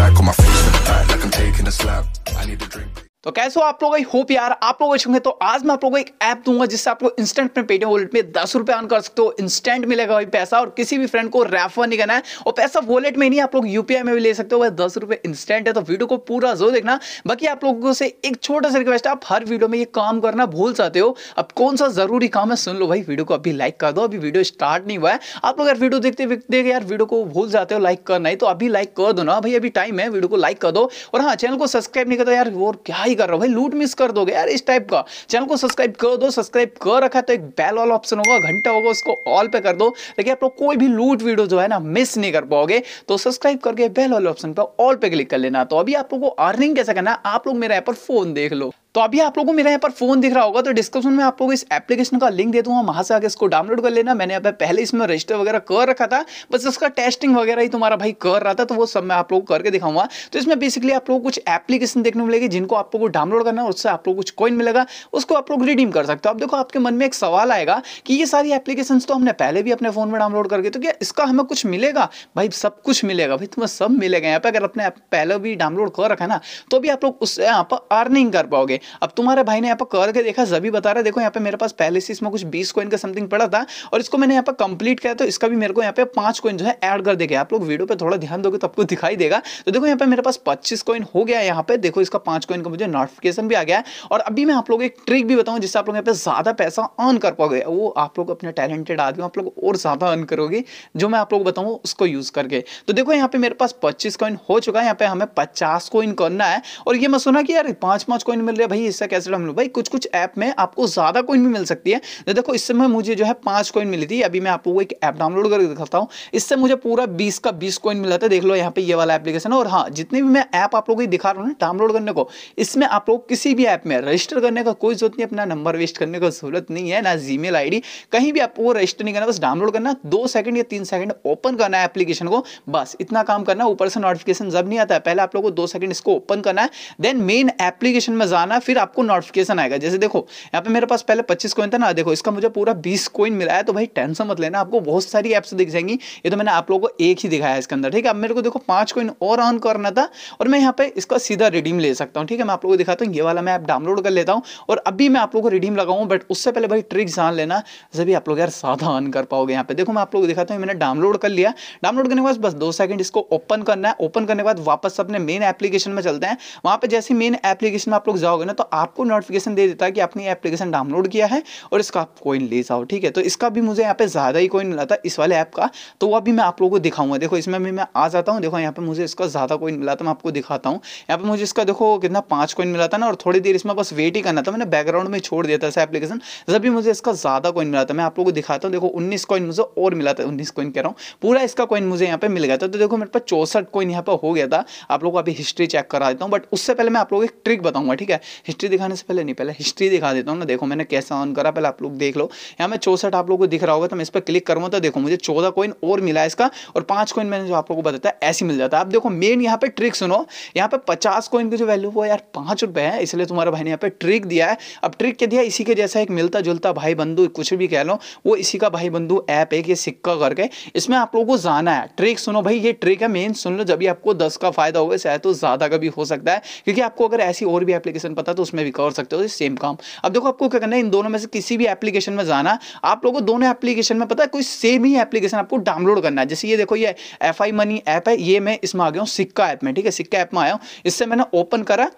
back on my face like I'm taking a slap. I need a drink. तो कैसे हो आप लोग होप यार आप लोग अच्छे होंगे तो आज मैं आप लोगों को एक ऐप दूंगा जिससे आप लोग इंस्टेंट में पेटीएम वॉलेट में दस रुपए ऑन कर सकते हो इंस्टेंट मिलेगा भाई पैसा और किसी भी फ्रेंड को रेफर नहीं करना है और पैसा वॉलेट में नहीं आप लोग यूपीआई में भी ले सकते हो भाई दस रुपए इंस्टेंट है तो वीडियो को पूरा जरूर देखना बाकी आप लोगों से एक छोटा सा रिक्वेस्ट है आप हर वीडियो में ये काम करना भूल जाते हो अब कौन सा जरूरी काम है सुन लो भाई वीडियो को अभी लाइक कर दो अभी वीडियो स्टार्ट नहीं हुआ है आप लोग यार वीडियो देखते देखते यार वीडियो को भूल जाते हो लाइक करना ही तो अभी लाइक कर दो ना भाई अभी टाइम है वीडियो को लाइक कर दो और हाँ चैनल को सब्सक्राइब नहीं करो यार और क्या ही कर रहा हूँ भाई लूट मिस कर दोगे यार इस टाइप का चैनल को सब्सक्राइब कर दो सब्सक्राइब कर रखा तो एक बेल वाला ऑप्शन होगा घंटा होगा उसको ऑल पे कर दो ताकि आप लोग कोई भी लूट वीडियो जो है ना मिस नहीं कर पाओगे तो सब्सक्राइब करके बेल वाले ऑप्शन पर ऑल पे क्लिक कर लेना तो अभी आप लोग को अर्निंग कैसे करना आप लोग मेरे यहाँ पर फोन देख लो तो अभी आप लोगों को मेरा यहाँ पर फोन दिख रहा होगा तो डिस्क्रिप्शन में आप लोगों को इस एप्लीकेशन का लिंक दे दूंगा वहां से आगे इसको डाउनलोड कर लेना मैंने अब पहले इसमें रजिस्टर वगैरह कर रखा था बस उसका टेस्टिंग वगैरह ही तुम्हारा भाई कर रहा था तो वो सब मैं आप लोग को करके दिखाऊंगा तो इसमें बेसिकली आप लोग कुछ एप्लीकेशन देखने को मिलेगी जिनको आप लोग को डाउनलोड करना है उससे आप लोग कुछ कॉइन मिलेगा उसको आप लोग रिडीम कर सकते हो अब देखो आपके मन में एक सवाल आएगा कि ये सारी एप्लीकेशन तो हमने पहले भी अपने फोन में डाउनलोड करके तो क्या इसका हमें कुछ मिलेगा भाई सब कुछ मिलेगा भाई तुम्हें सब मिलेगा यहाँ पर अगर अपने पहले भी डाउनलोड कर रखा है ना तो भी आप लोग उससे यहाँ पर अर्निंग कर पाओगे अब तुम्हारे भाई ने यहाँ पर कर के देखा जभी बता रहा है देखो यहाँ पे मेरे पास पहले से इसमें कुछ बीस कॉइन का समथिंग पड़ा था और इसको मैंने यहाँ पर कंप्लीट किया तो इसका भी मेरे को यहाँ पे पांच कॉइन जो है ऐड कर देगा आप लोग वीडियो पर थोड़ा ध्यान दोगे तो आपको दिखाई देगा तो देखो यहाँ पे मेरे पास पच्चीस कॉइन हो गया यहाँ पे देखो इसका पांच कॉइन का मुझे नोटिफिकेशन भी आ गया और अभी मैं आप लोग एक ट्रिक भी बताऊँ जिससे आप लोग यहाँ पे ज्यादा पैसा अर्न कर पाओगे वो आप लोग अपने टैलेंटेड आदमी आप लोग और ज्यादा अर्न करोगे जो मैं आप लोग बताऊँ उसको यूज करके तो देखो यहाँ पे मेरे पास पच्चीस कॉइन हो चुका है यहाँ पे हमें पचास कॉइन करना है और ये मैं सुना कि यार पांच पांच कॉइन मिल रहे है भाई इससे कैसे हम लोग भाई कुछ कुछ ऐप में आपको ज़्यादा कोइन भी मिल सकती है तो देखो इस समय मुझे जो है पांच कॉइन मिली थी अभी मैं आपको एक ऐप डाउनलोड करके दिखाता हूँ इससे मुझे पूरा बीस का बीस कॉइन मिला था देख लो यहाँ पे ये वाला एप्लीकेशन और हाँ जितने भी मैं ऐप आप लोग दिखा रहा हूँ डाउनलोड करने को इसमें आप लोग किसी भी ऐप में रजिस्टर करने का कोई जरूरत नहीं अपना नंबर वेस्ट करने का जरूरत नहीं है ना जी मेल कहीं भी आपको रजिस्टर नहीं करना बस डाउनलोड करना दो सेकंड या तीन सेकंड ओपन करना है एप्लीकेशन को बस इतना काम करना ऊपर से नोटिफिकेशन जब नहीं आता है पहले आप लोगों को दो सेकंड इसको ओपन करना है देन मेन एप्लीकेशन में जाना फिर आपको नोटिफिकेशन आएगा जैसे देखो यहाँ पे मेरे पास पहले पच्चीस कोइन था ना देखो इसका मुझे पूरा बीस कोइन मिला है तो भाई टेंशन मत लेना आपको बहुत सारी ऐप्स दिख जाएंगी ये तो मैंने आप लोगों को एक ही दिखाया है इसके अंदर ठीक है अब मेरे को देखो पांच कोइन और ऑन करना था और मैं यहाँ पे इसका सीधा रिडीम ले सकता हूँ ठीक है मैं आप लोगों को दिखाता हूँ ये वाला मैं ऐप डाउनलोड कर लेता हूँ और अभी मैं आप लोगों को रिडीम लगाऊँ बट उससे पहले भाई ट्रिक जान लेना जब आप लोग यार साधा ऑन कर पाओगे यहाँ पे देखो मैं आप लोगों को दिखाता हूँ मैंने डाउनलोड कर लिया डाउनलोड करने के बाद बस दो सेकंड इसको ओपन करना है ओपन करने के बाद वापस अपने मेन एप्लीकेशन में चलते हैं वहाँ पर जैसे मेन एप्लीकेशन में आप लोग जाओगे ना तो आपको नोटिफिकेशन दे देता है कि आपने एप्लीकेशन डाउनलोड किया है और इसका आप कोइन ले जाओ ठीक है तो इसका भी मुझे यहाँ पे ज़्यादा ही कोइन मिला था इस वाले ऐप का तो वो अभी मैं आप लोगों को दिखाऊंगा देखो इसमें भी मैं आ जाता हूँ देखो यहाँ पर मुझे इसका ज़्यादा कोइन मिला था मैं आपको दिखाता हूँ यहाँ पर मुझे इसका देखो कितना पाँच कोइन मिला था ना और थोड़ी देर इसमें बस वेट ही करना था मैंने बैकग्राउंड में छोड़ दिया था ऐसा एप्लीकेशन जब भी मुझे इसका ज़्यादा कोइन मिला था मैं आप लोगों को दिखाता हूँ देखो उन्नीस कोइन मुझे और मिला था उन्नीस कोइन कह रहा हूँ पूरा इसका कोइन मुझे यहाँ पे मिल गया था तो देखो मेरे पास चौसठ कोइन यहाँ पर हो गया था आप लोगों को अभी हिस्ट्री चेक करा देता हूँ बट उससे पहले मैं आप लोगों को एक ट्रिक बताऊंगा ठीक है हिस्ट्री दिखाने से पहले नहीं पहले हिस्ट्री दिखा देता हूँ ना देखो मैंने कैसा ऑन करा पहले आप लोग देख लो यहाँ मैं चौसठ आप लोग को दिख रहा होगा तो मैं इस पर क्लिक करूँगा तो देखो मुझे चौदह कॉइन और मिला इसका और पाँच कॉइन मैंने जो आप लोग को बताया ऐसे मिल जाता है आप देखो मेन यहाँ पे ट्रिक सुनो यहाँ पे पचास कॉइन की जो वैल्यू वो यार पाँच रुपये है इसलिए तुम्हारा भाई ने यहाँ पे ट्रिक दिया है अब ट्रिक क्या दिया इसी के जैसा एक मिलता जुलता भाई बंधु कुछ भी कह लो वो इसी का भाई बंधु ऐप है कि सिक्का करके इसमें आप लोगों को जाना है ट्रिक सुनो भाई ये ट्रिक है मेन सुन लो जब भी आपको दस का फायदा होगा शायद तो ज़्यादा का भी हो सकता है क्योंकि आपको अगर ऐसी और भी एप्लीकेशन पता आता है तो उसमें भी कर सकते हो सेम काम अब देखो आपको क्या करना है इन दोनों में से किसी भी एप्लीकेशन में जाना आप लोगों को दोनों एप्लीकेशन में पता है कोई सेम ही एप्लीकेशन आपको डाउनलोड करना है जैसे ये देखो ये एफ मनी ऐप है ये मैं इसमें आ गया हूँ सिक्का ऐप में ठीक है सिक्का ऐप में आया हूँ इससे मैंने ओपन करा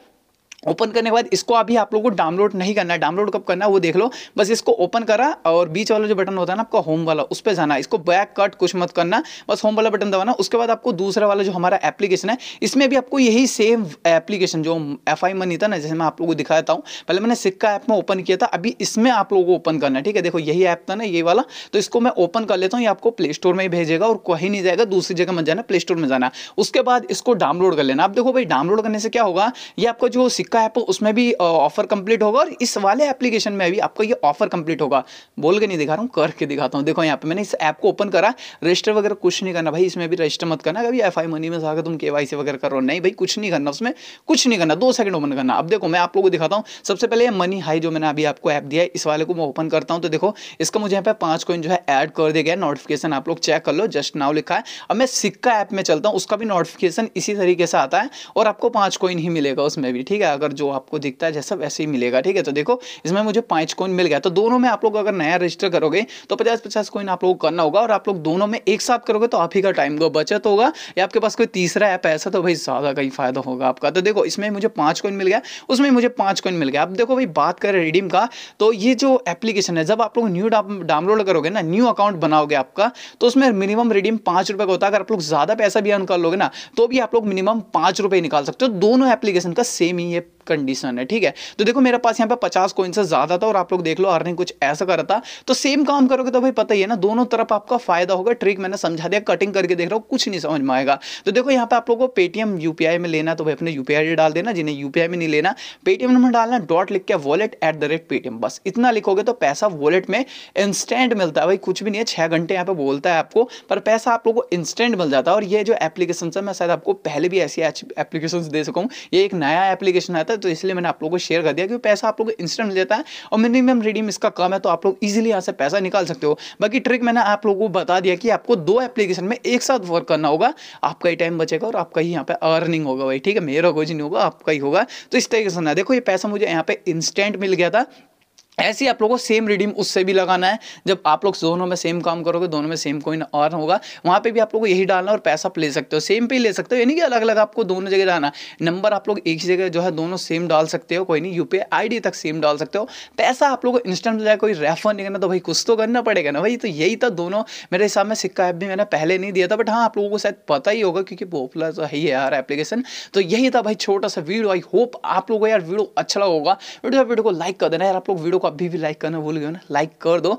ओपन करने के बाद इसको अभी आप लोगों को डाउनलोड नहीं करना है डाउनलोड कब करना है वो देख लो बस इसको ओपन करा और बीच वाला जो बटन होता है ना आपका होम वाला उस पर जाना इसको बैक कट कुछ मत करना बस होम वाला बटन दबाना उसके बाद आपको दूसरा वाला जो हमारा एप्लीकेशन है इसमें भी आपको यही सेम एप्लीकेशन जो एफ आई मनी था ना जैसे मैं आप लोगों को दिखाता हूँ पहले मैंने सिक्का ऐप में ओपन किया था अभी इसमें आप लोगों को ओपन करना है ठीक है देखो यही ऐप था ना ये वाला तो इसको मैं ओपन कर लेता हूँ ये आपको प्ले स्टोर में ही भेजेगा और कहीं नहीं जाएगा दूसरी जगह मत जाना प्ले स्टोर में जाना उसके बाद इसको डाउनलोड कर लेना आप देखो भाई डाउनलोड करने से क्या होगा ये आपका जो सिक्का का ऐप उसमें भी ऑफर कंप्लीट होगा और इस वाले एप्लीकेशन में भी आपको ये ऑफर कंप्लीट होगा बोल के नहीं दिखा रहा हूँ करके दिखाता हूँ देखो यहाँ पे मैंने इस ऐप को ओपन करा रजिस्टर वगैरह कुछ नहीं करना भाई इसमें भी रजिस्टर मत करना कभी एफ मनी में जाकर तुम के वाई वगैरह करो नहीं भाई कुछ नहीं करना उसमें कुछ नहीं करना दो सेकंड ओपन करना अब देखो मैं आप लोगों को दिखाता हूँ सबसे पहले मनी हाई जो मैंने अभी आपको ऐप दिया है इस वाले को मैं ओपन करता हूँ तो देखो इसका मुझे यहाँ पे पांच कोइन जो है ऐड कर दिया गया नोटिफिकेशन आप लोग चेक कर लो जस्ट नाउ लिखा है अब मैं सिक्का ऐप में चलता हूँ उसका भी नोटिफिकेशन इसी तरीके से आता है और आपको पांच कोइन ही मिलेगा उसमें भी ठीक है अगर जो आपको दिखता है जैसा वैसे ही मिलेगा ठीक है तो देखो इसमें मुझे पांच कॉइन मिल गया तो दोनों में आप लोग अगर नया रजिस्टर करोगे तो पचास पचास कॉइन आप लोग करना होगा और आप लोग दोनों में एक साथ करोगे तो आप ही का टाइम बचत होगा या आपके पास कोई तीसरा ऐप ऐसा तो भाई ज़्यादा ही फ़ायदा होगा आपका तो देखो इसमें मुझे पांच कॉइन मिल गया उसमें मुझे पांच कॉइन मिल गया अब देखो भाई बात करें रिडीम का तो ये जो एप्लीकेशन है जब आप लोग न्यू डाउनलोड करोगे ना न्यू अकाउंट बनाओगे आपका तो उसमें मिनिमम रिडीम पांच रुपए का होता है अगर आप लोग ज़्यादा पैसा भी अर्न कर लोगे ना तो भी आप लोग मिनिमम पांच रुपये निकाल सकते हो दोनों एप्लीकेशन का सेम ही ये कंडीशन है ठीक है तो देखो मेरे पास यहाँ पे पचास कोइन से ज़्यादा था और आप लोग देख लो अर्निंग कुछ ऐसा करा था तो सेम काम करोगे तो भाई पता ही है ना दोनों तरफ आपका फायदा होगा ट्रिक मैंने समझा दिया कटिंग करके देख रहा हूँ कुछ नहीं समझ में आएगा तो देखो यहाँ पे आप लोगों को पेटीएम यूपीआई में लेना तो भाई अपने यूपीआई डाल देना जिन्हें यूपीआई में नहीं लेना पेटीएम नंबर डालना डॉट लिख के wallet at the rate Paytm बस इतना लिखोगे तो पैसा वॉलेट में इंस्टेंट मिलता है भाई कुछ भी नहीं है छह घंटे यहाँ पे बोलता है आपको पर पैसा आप लोग को इंस्टेंट मिल जाता है और ये जो एप्लीकेशन है मैं शायद आपको पहले भी ऐसी एप्लीकेशन दे सकूँ ये एक नया एप्लीकेशन है बनाया था तो इसलिए मैंने आप लोगों को शेयर कर दिया क्योंकि पैसा आप लोग को इंस्टेंट मिल जाता है और मिनिमम रिडीम इसका कम है तो आप लोग इजिली यहाँ से पैसा निकाल सकते हो बाकी ट्रिक मैंने आप लोगों को बता दिया कि आपको दो एप्लीकेशन में एक साथ वर्क करना होगा आपका ही टाइम बचेगा और आपका ही यहाँ पर अर्निंग होगा भाई ठीक है मेरा कुछ नहीं होगा आपका ही होगा तो इस तरीके से ना देखो ये पैसा मुझे यहाँ पर इंस्टेंट मिल गया था ऐसे ही आप लोगों को सेम रिडीम उससे भी लगाना है जब आप लोग दोनों में सेम काम करोगे दोनों में सेम कोई अर्न होगा वहाँ पे भी आप लोग को यही डालना है और पैसा आप ले सकते हो सेम पे ही ले सकते हो यानी कि अलग अलग आपको दोनों जगह डालना नंबर आप लोग एक ही जगह जो है दोनों सेम डाल सकते हो कोई नहीं यू पी तक सेम डाल सकते हो पैसा आप लोग को इंस्टेंट मिल जाए कोई रेफर नहीं करना तो भाई कुछ तो करना पड़ेगा ना भाई तो यही था दोनों मेरे हिसाब में सिक्का ऐप भी मैंने पहले नहीं दिया था बट हाँ आप लोगों को शायद पता ही होगा क्योंकि पॉपुलर तो है ही यार एप्लीकेशन तो यही था भाई छोटा सा वीडियो आई होप आप लोगों को यार वीडियो अच्छा लगा होगा वीडियो को लाइक कर देना यार आप लोग वीडियो को अभी भी लाइक करना भूल गए हो ना लाइक कर दो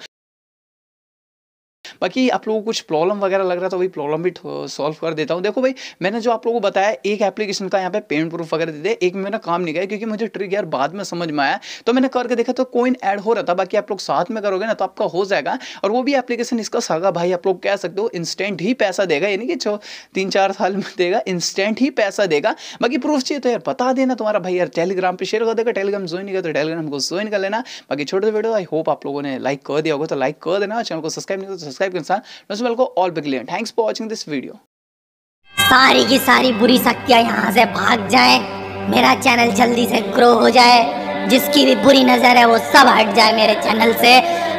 बाकी आप लोगों को कुछ प्रॉब्लम वगैरह लग रहा था तो वही प्रॉब्लम भी सॉल्व कर देता हूँ देखो भाई मैंने जो आप लोगों को बताया एक एप्लीकेशन का यहाँ पे पेमेंट प्रूफ वगैरह दे दिया एक मेरा काम नहीं गया क्योंकि मुझे ट्रिक यार बाद में समझ में आया तो मैंने करके देखा तो कोइन ऐड हो रहा था बाकी आप लोग साथ में करोगे ना तो आपका हो जाएगा और वो भी एप्लीकेशन इसका सगा भाई आप लोग कह सकते हो इंस्टेंट ही पैसा देगा यानी कि छो तीन चार साल में देगा इंस्टेंट ही पैसा देगा बाकी प्रूफ चाहिए तो यार बता देना तुम्हारा भाई यार टेलीग्राम पर शेयर कर देगा टेलीग्राम ज्वाइन किया तो टेलीग्राम को ज्वाइन कर लेना बाकी छोटे वीडियो आई होप आप लोगों ने लाइक कर दिया होगा तो लाइक कर देना चैनल को सब्सक्राइब नहीं तो सब्सक्राइब परफेक्ट इंसान मैं उसमें को ऑल बिग लेन thanks for watching this video सारी की सारी बुरी शक्तियाँ यहाँ से भाग जाए मेरा चैनल जल्दी से ग्रो हो जाए जिसकी भी बुरी नज़र है वो सब हट जाए मेरे चैनल से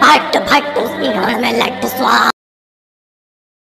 हट भट उसकी घर में लट स्वा